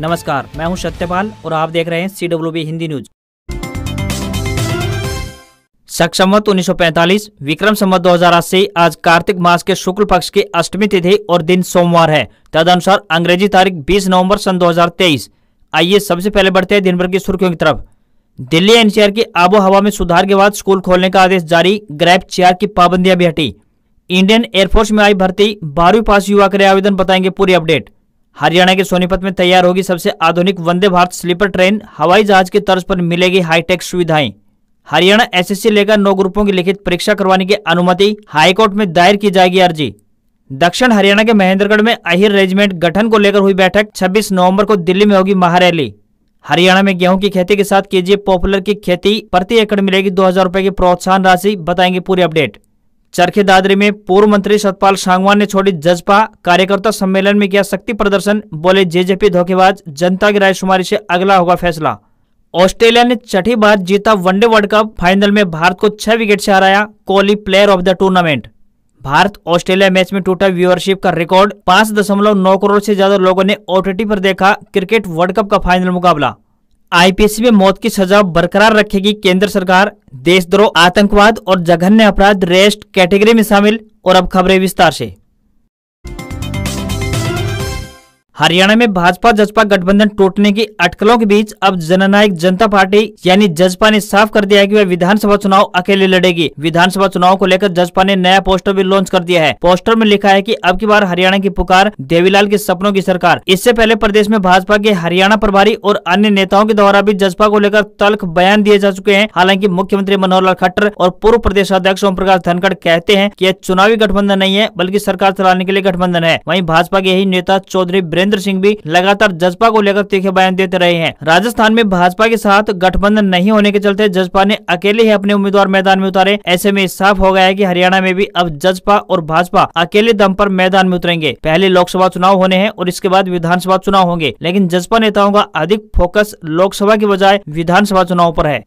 नमस्कार मैं हूं सत्यपाल और आप देख रहे हैं C W B Hindi news शक संवत उन्नीस विक्रम संवत दो आज कार्तिक मास के शुक्ल पक्ष की अष्टमी तिथि और दिन सोमवार है तदनुसार अंग्रेजी तारीख 20 नवंबर सन 2023 आइए सबसे पहले बढ़ते हैं दिन भर की सुर्खियों की तरफ दिल्ली एनसीआर की आबो हवा में सुधार के बाद स्कूल खोलने का आदेश जारी ग्रैप चेयर की पाबंदियां भी हटी इंडियन एयरफोर्स में आई भर्ती बारहवीं पास युवा करे आवेदन बताएंगे पूरी अपडेट हरियाणा के सोनीपत में तैयार होगी सबसे आधुनिक वंदे भारत स्लीपर ट्रेन हवाई जहाज के तर्ज पर मिलेगी हाईटेक सुविधाएं हरियाणा एसएससी लेकर नौ ग्रुपों की लिखित परीक्षा करवाने की अनुमति हाईकोर्ट में दायर की जाएगी अर्जी दक्षिण हरियाणा के महेंद्रगढ़ में अहिर रेजिमेंट गठन को लेकर हुई बैठक 26 नवंबर को दिल्ली में होगी महारैली हरियाणा में गेहूं की खेती के साथ कीजिए पॉपुलर की खेती प्रति एकड़ मिलेगी दो हजार की प्रोत्साहन राशि बताएंगे पूरी अपडेट चरखे दादरी में पूर्व मंत्री सतपाल सांगवान ने छोड़ी जजपा कार्यकर्ता सम्मेलन में किया शक्ति प्रदर्शन बोले जेजेपी धोखेबाज जनता की रायशुमारी से अगला होगा फैसला ऑस्ट्रेलिया ने छठी बार जीता वनडे वर्ल्ड कप फाइनल में भारत को छह विकेट से हराया Kohli player of the tournament Bharat Australia match में टूटा व्यूअरशिप का रिकॉर्ड पांच दशमलव नौ करोड़ से ज्यादा लोगों ने ओटीटी पर देखा क्रिकेट वर्ल्ड कप का फाइनल मुकाबला आईपीसी में मौत की सजा बरकरार रखेगी केंद्र सरकार देशद्रोह आतंकवाद और जघन्य अपराध रेस्ट कैटेगरी में शामिल और अब खबरें विस्तार से हरियाणा में भाजपा जसपा गठबंधन टूटने की अटकलों के बीच अब जननायक जनता पार्टी यानी जजपा ने साफ कर दिया है कि वह विधानसभा चुनाव अकेले लड़ेगी विधानसभा चुनाव को लेकर जजपा ने नया पोस्टर भी लॉन्च कर दिया है पोस्टर में लिखा है कि अब की बार हरियाणा की पुकार देवीलाल के सपनों की सरकार इससे पहले प्रदेश में भाजपा के हरियाणा प्रभारी और अन्य नेताओं के द्वारा भी जसपा को लेकर तल्ख बयान दिए जा चुके हैं हालांकि मुख्यमंत्री मनोहर लाल खट्टर और पूर्व प्रदेश अध्यक्ष ओम प्रकाश धनखड़ कहते हैं की यह चुनावी गठबंधन नहीं है बल्कि सरकार चलाने के लिए गठबंधन है वही भाजपा के यही नेता चौधरी भूपेंद्र सिंह भी लगातार जसपा को लेकर तीखे बयान देते रहे हैं राजस्थान में भाजपा के साथ गठबंधन नहीं होने के चलते जसपा ने अकेले ही अपने उम्मीदवार मैदान में उतारे ऐसे में साफ हो गया है की हरियाणा में भी अब जसपा और भाजपा अकेले दम आरोप मैदान में उतरेंगे पहले लोकसभा चुनाव होने हैं और इसके बाद विधानसभा चुनाव होंगे लेकिन जसपा नेताओं का अधिक फोकस लोकसभा के बजाय विधानसभा चुनाव आरोप है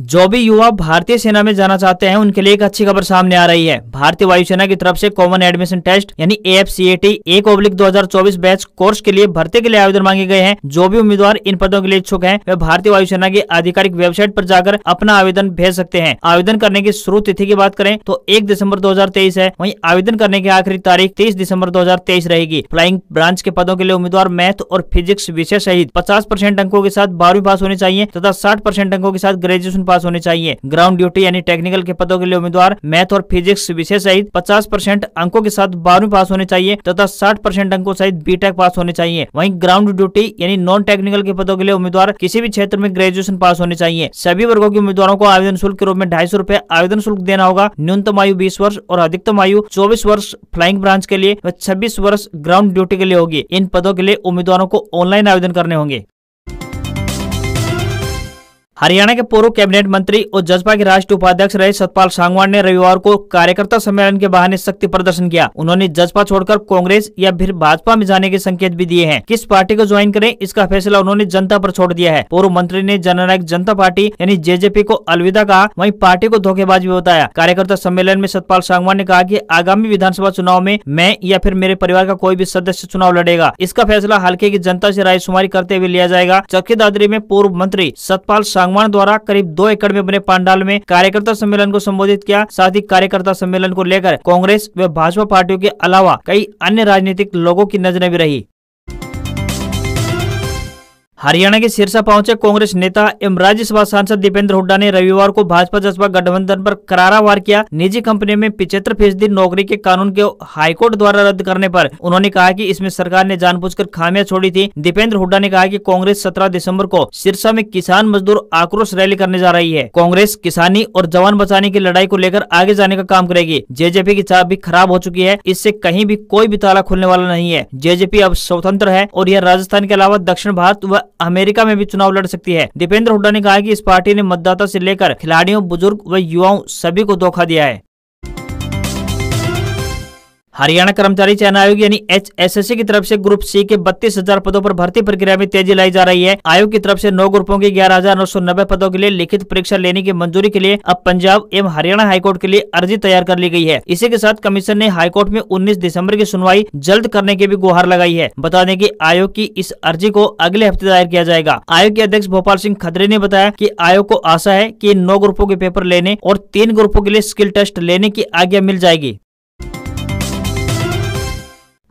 जो भी युवा भारतीय सेना में जाना चाहते हैं उनके लिए एक अच्छी खबर सामने आ रही है भारतीय वायुसेना की तरफ से कॉमन एडमिशन टेस्ट यानी A F C A T एक ओब्लिक दो हजार चौबीस बैच कोर्स के लिए भर्ती के लिए आवेदन मांगे गए हैं जो भी उम्मीदवार इन पदों के लिए इच्छुक हैं वे भारतीय वायुसेना की आधिकारिक वेबसाइट पर जाकर अपना आवेदन भेज सकते हैं आवेदन करने की शुरू तिथि की बात करें तो एक दिसंबर दो हजार तेईस है वही आवेदन करने की आखिरी तारीख तेईस दिसंबर दो हजार तेईस रहेगी फ्लाइंग ब्रांच के पदों के लिए उम्मीदवार मैथ और फिजिक्स विषय सहित पचास परसेंट अंकों के साथ बारहवीं पास होने चाहिए तथा साठ परसेंट अंकों के साथ ग्रेजुएशन पास होने चाहिए ग्राउंड ड्यूटी यानी टेक्निकल के पदों के लिए उम्मीदवार मैथ और फिजिक्स विषय सहित पचास अंकों के साथ बारहवीं पास होने चाहिए तथा साठ अंकों सहित बीटेक पास होने चाहिए वही ग्राउंड ड्यूटी यानी नॉन टेक्निकल के पदों के लिए उम्मीदवार किसी भी क्षेत्र में ग्रेजुएशन पास होने चाहिए सभी वर्गो के उम्मीदवारों को आवेदन शुल्क के रूप में ढाई सौ आवेदन शुल्क देना होगा न्यूनतम आयु बीस वर्ष और अधिकतम आयु चौबीस वर्ष फ्लाइंग ब्रांच के लिए व छब्बीस वर्ष ग्राउंड ड्यूटी के लिए होगी इन पदों के लिए उम्मीदवारों को ऑनलाइन आवेदन करने होंगे हरियाणा के पूर्व कैबिनेट मंत्री और जजपा के राष्ट्रीय उपाध्यक्ष रहे सतपाल सांगवान ने रविवार को कार्यकर्ता सम्मेलन के बहाने शक्ति प्रदर्शन किया उन्होंने जजपा छोड़कर कांग्रेस या फिर भाजपा में जाने के संकेत भी दिए हैं किस पार्टी को ज्वाइन करें इसका फैसला उन्होंने जनता पर छोड़ दिया है पूर्व मंत्री ने जननायक जनता पार्टी यानी जे को अलविदा कहा वही पार्टी को धोखेबाज भी बताया कार्यकर्ता सम्मेलन में सतपाल सांगवान ने कहा की आगामी विधानसभा चुनाव में मैं या फिर मेरे परिवार का कोई भी सदस्य चुनाव लड़ेगा इसका फैसला हल्के की जनता ऐसी रायशुमारी करते हुए लिया जाएगा चक्की दादरी में पूर्व मंत्री सतपाल सांग सांगवान द्वारा करीब दो एकड़ में बने पांडाल में कार्यकर्ता सम्मेलन को संबोधित किया साथ ही कार्यकर्ता सम्मेलन को लेकर कांग्रेस व भाजपा पार्टियों के अलावा कई अन्य राजनीतिक लोगों की नजरें भी रही हरियाणा के सिरसा पहुंचे कांग्रेस नेता एवं राज्यसभा सांसद दीपेंद्र हुड्डा ने रविवार को भाजपा जसपा गठबंधन पर करारा वार किया निजी कंपनी में पिछहत्तर फीसदी नौकरी के कानून के हाईकोर्ट द्वारा रद्द करने पर उन्होंने कहा कि इसमें सरकार ने जानबूझकर खामियां छोड़ी थी दीपेंद्र हुड्डा ने कहा कि कांग्रेस सत्रह दिसम्बर को सिरसा में किसान मजदूर आक्रोश रैली करने जा रही है कांग्रेस किसानी और जवान बचाने की लड़ाई को लेकर आगे जाने का काम करेगी जेजेपी की चाप भी खराब हो चुकी है इससे कहीं भी कोई भी ताला खुलने वाला नहीं है जेजेपी अब स्वतंत्र है और यह राजस्थान के अलावा दक्षिण भारत व अमेरिका में भी चुनाव लड़ सकती है दीपेंद्र हुड्डा ने कहा की इस पार्टी ने मतदाता से लेकर खिलाड़ियों बुजुर्ग व युवाओं सभी को धोखा दिया है हरियाणा कर्मचारी चयन आयोग यानी एच की तरफ से ग्रुप सी के बत्तीस हजार पदों पर भर्ती प्रक्रिया में तेजी लाई जा रही है आयोग की तरफ से नौ ग्रुपों के ग्यारह हजार नौ सौ नब्बे पदों के लिए लिखित परीक्षा लेने की मंजूरी के लिए अब पंजाब एवं हरियाणा हाईकोर्ट के लिए अर्जी तैयार कर ली गई है इसी के साथ कमीशन ने हाईकोर्ट में उन्नीस दिसम्बर की सुनवाई जल्द करने की भी गुहार लगाई है बता दें की आयोग की इस अर्जी को अगले हफ्ते दायर किया जाएगा आयोग के अध्यक्ष भोपाल सिंह खदरे ने बताया की आयोग को आशा है की नौ ग्रुपों के पेपर लेने और तीन ग्रुपों के लिए स्किल टेस्ट लेने की आज्ञा मिल जाएगी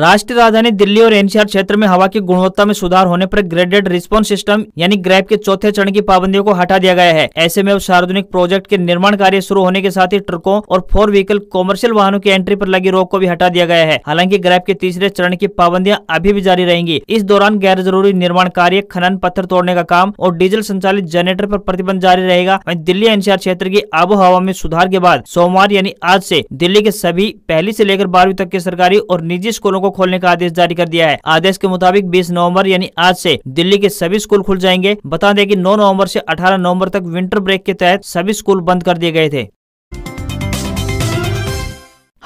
राष्ट्रीय राजधानी दिल्ली और एनसीआर क्षेत्र में हवा की गुणवत्ता में सुधार होने पर ग्रेडेड रिस्पॉन्स सिस्टम यानी ग्रैप के चौथे चरण की पाबंदियों को हटा दिया गया है ऐसे में अब सार्वजनिक प्रोजेक्ट के निर्माण कार्य शुरू होने के साथ ही ट्रकों और फोर व्हीकल कॉमर्शियल वाहनों की एंट्री पर लगी रोक को भी हटा दिया गया है हालांकि ग्रैप के तीसरे चरण की पाबंदियां अभी भी जारी रहेंगी इस दौरान गैर जरूरी निर्माण कार्य खनन पत्थर तोड़ने का काम और डीजल संचालित जनरेटर आरोप प्रतिबंध जारी रहेगा वही दिल्ली एनसीआर क्षेत्र की आबो हवा में सुधार के बाद सोमवार यानी आज ऐसी दिल्ली के सभी पहली ऐसी लेकर बारहवीं तक के सरकारी और निजी स्कूलों को खोलने का आदेश जारी कर दिया है आदेश के मुताबिक बीस नवम्बर यानी आज ऐसी दिल्ली के सभी स्कूल खुल जाएंगे बता दें की नौ नवम्बर ऐसी अठारह नवम्बर तक विंटर ब्रेक के तहत सभी स्कूल बंद कर दिए गए थे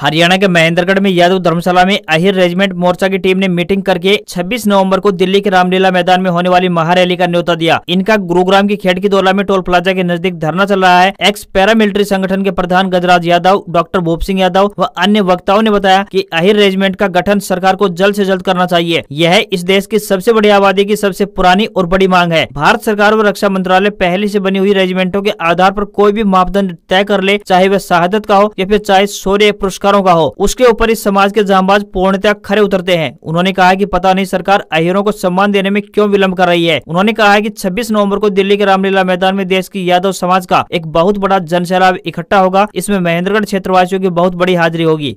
हरियाणा के महेंद्रगढ़ में यादव धर्मशाला में अहिर रेजिमेंट मोर्चा की टीम ने मीटिंग करके 26 नवंबर को दिल्ली के रामलीला मैदान में होने वाली महारैली का न्योता दिया इनका गुरुग्राम की खेड़ की दौला में टोल प्लाजा के नजदीक धरना चल रहा है एक्स पैरामिलिट्री संगठन के प्रधान गजराज यादव डॉक्टर भूप सिंह यादव व अन्य वक्ताओं ने बताया की अहिर रेजिमेंट का गठन सरकार को जल्द ऐसी जल्द करना चाहिए यह इस देश की सबसे बड़ी आबादी की सबसे पुरानी और बड़ी मांग है भारत सरकार व रक्षा मंत्रालय पहले ऐसी बनी हुई रेजिमेंटों के आधार आरोप कोई भी मापदंड तय कर ले चाहे वह शहादत का हो या फिर चाहे शौर्य पुरस्कार मुसलमानों का हो उसके ऊपर इस समाज के जामबाज पूर्णतया खड़े उतरते हैं उन्होंने कहा की पता नहीं सरकार अहिरों को सम्मान देने में क्यों विलम्ब कर रही है उन्होंने कहा है की छब्बीस नवम्बर को दिल्ली के रामलीला मैदान में देश की यादव समाज का एक बहुत बड़ा जनसैलाब इकट्ठा होगा इसमें महेंद्रगढ़ क्षेत्रवासियों की बहुत बड़ी हाजिरी होगी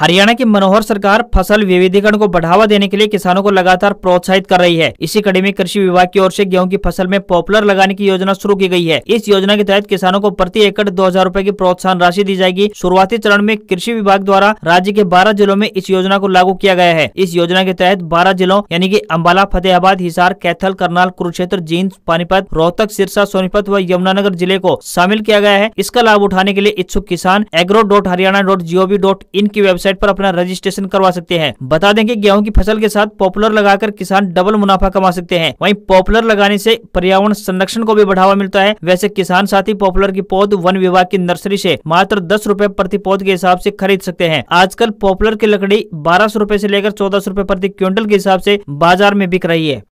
हरियाणा की मनोहर सरकार फसल विविधीकरण को बढ़ावा देने के लिए किसानों को लगातार प्रोत्साहित कर रही है इसी कड़ी में कृषि विभाग की ओर से गेहूं की फसल में पॉपुलर लगाने की योजना शुरू की गई है इस योजना के तहत किसानों को प्रति एकड़ दो हजार रूपए की प्रोत्साहन राशि दी जाएगी शुरुआती चरण में कृषि विभाग द्वारा राज्य के बारह जिलों में इस योजना को लागू किया गया है इस योजना के तहत बारह जिलों यानी की अम्बाला फतेहाबाद हिसार कैथल करनाल कुरुक्षेत्र जींद पानीपत रोहतक सिरसा सोनीपत व यमुनानगर जिले को शामिल किया गया है इसका लाभ उठाने के लिए इच्छुक किसान agro dot Haryana dot dot की वेबसाइट वेबसाइट पर अपना रजिस्ट्रेशन करवा सकते हैं बता दें कि गेहूं की फसल के साथ पॉपुलर लगाकर किसान डबल मुनाफा कमा सकते हैं वहीं पॉपुलर लगाने से पर्यावरण संरक्षण को भी बढ़ावा मिलता है वैसे किसान साथी पॉपुलर की पौध वन विभाग की नर्सरी से मात्र दस रूपए प्रति पौध के हिसाब से खरीद सकते हैं आजकल पॉपुलर की लकड़ी बारह सौ रूपए से लेकर चौदह सौ रूपए प्रति क्विंटल के हिसाब से बाजार में बिक रही है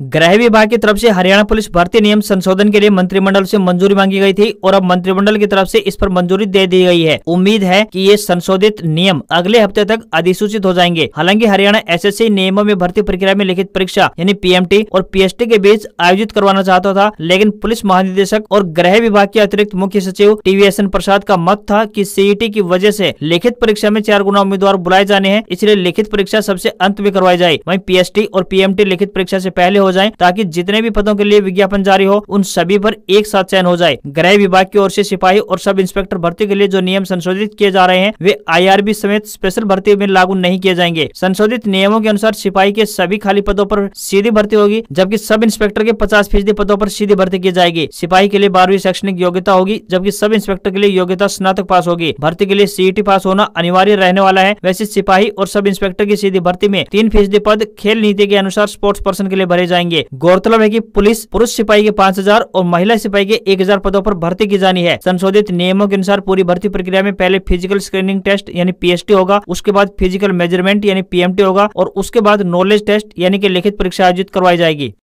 गृह विभाग की तरफ से हरियाणा पुलिस भर्ती नियम संशोधन के लिए मंत्रिमंडल से मंजूरी मांगी गई थी और अब मंत्रिमंडल की तरफ से इस पर मंजूरी दे दी गई है उम्मीद है कि ये संशोधित नियम अगले हफ्ते तक अधिसूचित हो जाएंगे हालांकि हरियाणा एसएससी नियमों में भर्ती प्रक्रिया में लिखित परीक्षा यानी पीएमटी और पी के बीच आयोजित करवाना चाहता था लेकिन पुलिस महानिदेशक और गृह विभाग के अतिरिक्त मुख्य सचिव टी प्रसाद का मत था की सीईटी e की वजह ऐसी लिखित परीक्षा में चार गुना उम्मीदवार बुलाए जाने हैं इसलिए लिखित परीक्षा सबसे अंत में करवाई जाए वही पी और पी लिखित परीक्षा ऐसी पहले हो जाए ताकि जितने भी पदों के लिए विज्ञापन जारी हो उन सभी पर एक साथ चयन हो जाए गृह विभाग की ओर से सिपाही और सब इंस्पेक्टर भर्ती के लिए जो नियम संशोधित किए जा रहे हैं वे आई समेत स्पेशल भर्ती में लागू नहीं किए जाएंगे संशोधित नियमों के अनुसार सिपाही के सभी खाली पदों पर सीधी भर्ती होगी जबकि सब इंस्पेक्टर के पचास फीसदी पदों पर सीधी भर्ती की जाएगी सिपाही के लिए बारहवीं शैक्षणिक योग्यता होगी जबकि सब इंस्पेक्टर के लिए योग्यता स्नातक पास होगी भर्ती के लिए सीई पास होना अनिवार्य रहने वाला है वैसे सिपाही और सब इंस्पेक्टर की सीधी भर्ती में तीन फीसदी पद खेल नीति के अनुसार स्पोर्ट्स पर्सन के लिए भरे जाए जाएंगे गौरतलब है की पुलिस पुरुष सिपाही के पाँच और महिला सिपाही के एक पदों आरोप भर्ती की जानी है संशोधित नियमों के अनुसार पूरी भर्ती प्रक्रिया में पहले फिजिकल स्क्रीनिंग टेस्ट यानी पी होगा उसके बाद फिजिकल मेजरमेंट यानी पी होगा और उसके बाद नॉलेज टेस्ट यानी कि लिखित परीक्षा आयोजित करवाई जाएगी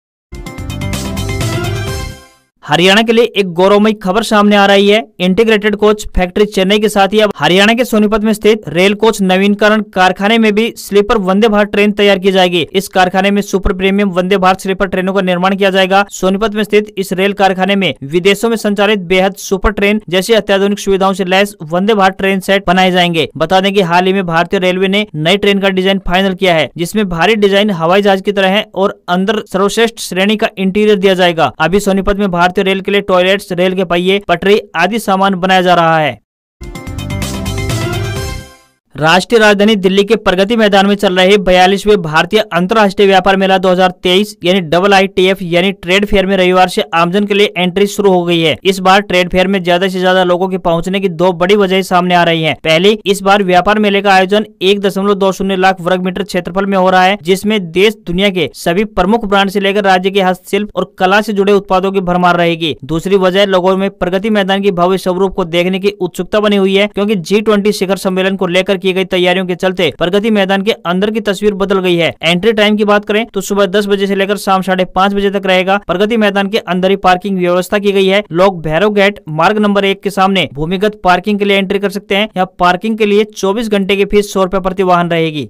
हरियाणा के लिए एक गौरवमयी खबर सामने आ रही है इंटीग्रेटेड कोच फैक्ट्री चेन्नई के साथ ही अब हरियाणा के सोनीपत में स्थित रेल कोच नवीनकरण कारखाने में भी स्लीपर वंदे भारत ट्रेन तैयार की जाएगी इस कारखाने में super premium Vande Bharat sleeper ट्रेनों का निर्माण किया जाएगा सोनीपत में स्थित इस रेल कारखाने में विदेशों में संचालित बेहद सुपर ट्रेन जैसी अत्याधुनिक सुविधाओं ऐसी लैस वंदे भारत ट्रेन सेट बनाए जाएंगे बता दें की हाल ही में भारतीय रेलवे ने नई ट्रेन का डिजाइन फाइनल किया है जिसमे भारी डिजाइन हवाई जहाज की तरह है और अंदर सर्वश्रेष्ठ श्रेणी का इंटीरियर दिया जाएगा अभी सोनीपत में भारत भारतीय रेल के लिए टॉयलेट्स रेल के पहिए पटरी आदि सामान बनाया जा रहा है राष्ट्रीय राजधानी दिल्ली के प्रगति मैदान में चल रहे बयालीसवें भारतीय अंतर्राष्ट्रीय व्यापार मेला 2023 यानी डबल आई टी एफ यानी ट्रेड फेयर में रविवार से आमजन के लिए एंट्री शुरू हो गई है इस बार ट्रेड फेयर में ज्यादा से ज्यादा लोगों के पहुंचने की दो बड़ी वजह सामने आ रही है पहली इस बार व्यापार मेले का आयोजन एक लाख वर्ग मीटर क्षेत्रफल में हो रहा है जिसमे देश दुनिया के सभी प्रमुख ब्रांड ऐसी लेकर राज्य के हस्तशिल्प और कला ऐसी जुड़े उत्पादों की भरमार रहेगी दूसरी वजह लोगों में प्रगति मैदान की भव्य स्वरूप को देखने की उत्सुकता बनी हुई है क्यूँकी जी शिखर सम्मेलन को लेकर की गई तैयारियों के चलते प्रगति मैदान के अंदर की तस्वीर बदल गई है एंट्री टाइम की बात करें तो सुबह दस बजे से लेकर शाम साढ़े पाँच बजे तक रहेगा प्रगति मैदान के अंदर ही पार्किंग व्यवस्था की गई है लोग भैरव गेट मार्ग नंबर एक के सामने भूमिगत पार्किंग के लिए एंट्री कर सकते हैं यहाँ पार्किंग के लिए चौबीस घंटे की फीस सौ रूपए प्रति वाहन रहेगी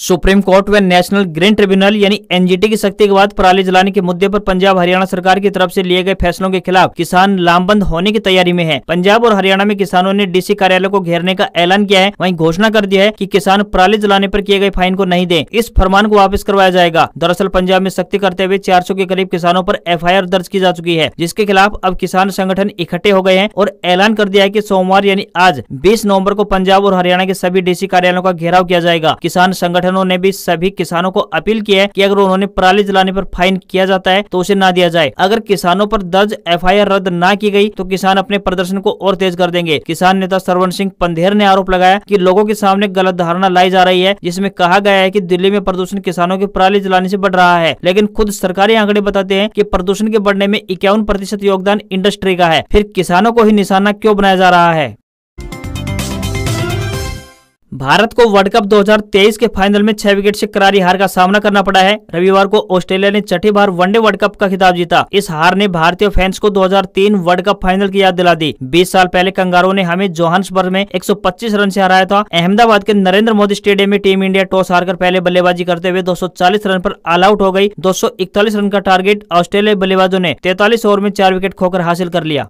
सुप्रीम कोर्ट व नेशनल ग्रीन ट्रिब्यूनल यानी एनजीटी की सख्ती के बाद पराली जलाने के मुद्दे पर पंजाब हरियाणा सरकार की तरफ से लिए गए फैसलों के खिलाफ किसान लामबंद होने की तैयारी में हैं। पंजाब और हरियाणा में किसानों ने डीसी कार्यालय को घेरने का ऐलान किया है वहीं घोषणा कर दिया है कि किसान पराली जलाने आरोप किए गए फाइन को नहीं दे इस फरमान को वापस करवाया जाएगा दरअसल पंजाब में सख्ती करते हुए चार के करीब किसानों आरोप एफ दर्ज की जा चुकी है जिसके खिलाफ अब किसान संगठन इकट्ठे हो गए हैं और ऐलान कर दिया है की सोमवार यानी आज बीस नवम्बर को पंजाब और हरियाणा के सभी डीसी कार्यालयों का घेराव किया जाएगा किसान संगठन संगठनों ने भी सभी किसानों को अपील की है कि अगर उन्होंने पराली जलाने पर फाइन किया जाता है तो उसे ना दिया जाए अगर किसानों पर दर्ज एफआईआर रद्द ना की गई तो किसान अपने प्रदर्शन को और तेज कर देंगे किसान नेता सरवण सिंह पंधेर ने आरोप लगाया की लोगों के सामने गलत धारणा लाई जा रही है जिसमें कहा गया है कि दिल्ली में प्रदूषण किसानों की पराली जलाने से बढ़ रहा है लेकिन खुद सरकारी आंकड़े बताते हैं कि प्रदूषण के बढ़ने में इक्यावन प्रतिशत योगदान इंडस्ट्री का है फिर किसानों को ही निशाना क्यों बनाया जा रहा है भारत को वर्ल्ड कप 2023 के फाइनल में छह विकेट से करारी हार का सामना करना पड़ा है रविवार को ऑस्ट्रेलिया ने छठी बार वनडे वर्ल्ड कप का खिताब जीता इस हार ने भारतीय फैंस को 2003 वर्ल्ड कप फाइनल की याद दिला दी 20 साल पहले कंगारों ने हमें जोहान्सबर्ग में 125 रन से हराया था अहमदाबाद के नरेंद्र मोदी स्टेडियम में टीम इंडिया टॉस हार पहले बल्लेबाजी करते हुए दो रन आरोप ऑल आउट हो गयी दो रन का टारगेट ऑस्ट्रेलिया बल्लेबाजों ने तैतालीस ओवर में चार विकेट खोकर हासिल कर लिया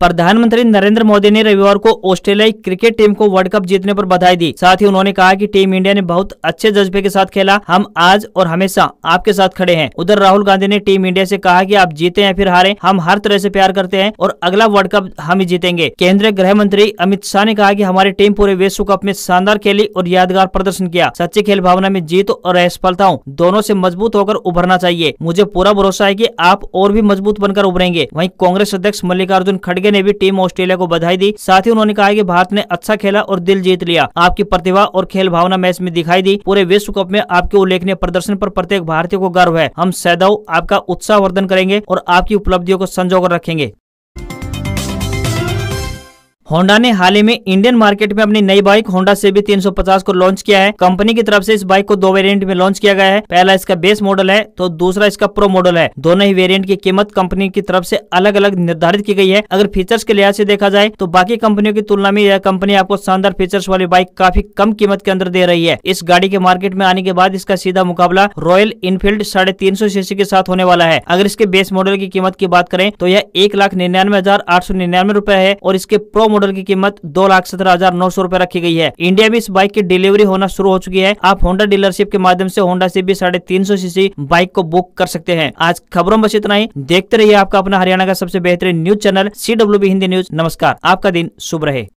प्रधानमंत्री नरेंद्र मोदी ने रविवार को ऑस्ट्रेलियाई क्रिकेट टीम को वर्ल्ड कप जीतने पर बधाई दी साथ ही उन्होंने कहा कि टीम इंडिया ने बहुत अच्छे जज्बे के साथ खेला हम आज और हमेशा आपके साथ खड़े हैं उधर राहुल गांधी ने टीम इंडिया से कहा कि आप जीते हैं फिर हारे हम हर तरह से प्यार करते हैं और अगला वर्ल्ड कप हम ही जीतेंगे केंद्रीय गृह मंत्री अमित शाह ने कहा की हमारी टीम पूरे विश्व कप में शानदार खेली और यादगार प्रदर्शन किया सच्ची खेल भावना में जीत और असफलताओं दोनों ऐसी मजबूत होकर उभरना चाहिए मुझे पूरा भरोसा है की आप और भी मजबूत बनकर उभरेंगे वही कांग्रेस अध्यक्ष मल्लिकार्जुन खड़गे के ने भी टीम ऑस्ट्रेलिया को बधाई दी साथ ही उन्होंने कहा की भारत ने अच्छा खेला और दिल जीत लिया आपकी प्रतिभा और खेल भावना मैच में दिखाई दी पूरे विश्व कप में आपके उल्लेखनीय प्रदर्शन आरोप प्रत्येक भारतीय को गर्व है हम सैदव आपका उत्साहवर्धन करेंगे और आपकी उपलब्धियों को संजोकर रखेंगे होंडा ने हाल ही में इंडियन मार्केट में अपनी नई बाइक होंडा भी 350 को लॉन्च किया है कंपनी की तरफ से इस बाइक को दो वेरिएंट में लॉन्च किया गया है पहला इसका बेस मॉडल है तो दूसरा इसका प्रो मॉडल है दोनों ही वेरिएंट की कीमत कंपनी की तरफ से अलग अलग निर्धारित की गई है अगर फीचर्स के लिहाज से देखा जाए तो बाकी कंपनियों की तुलना में यह कंपनी आपको शानदार फीचर्स वाली बाइक काफी कम कीमत के अंदर दे रही है इस गाड़ी के मार्केट में आने के बाद इसका सीधा मुकाबला रॉयल इनफील्ड साढ़े तीन सीसी के साथ होने वाला है अगर इसके बेस मॉडल की कीमत की बात करें तो यह एक लाख निन्यानवे हजार आठ सौ निन्यानवे रूपए है और इसके प्रो मॉडल की कीमत दो लाख सत्रह हजार नौ सौ रूपए रखी गई है इंडिया में इस बाइक की डिलीवरी होना शुरू हो चुकी है आप होंडा डीलरशिप के माध्यम से होंडा से भी साढ़े तीन सौ सीसी बाइक को बुक कर सकते हैं आज खबरों बस इतना ही देखते रहिए आपका अपना हरियाणा का सबसे बेहतरीन news channel C Hindi news नमस्कार आपका दिन शुभ रहे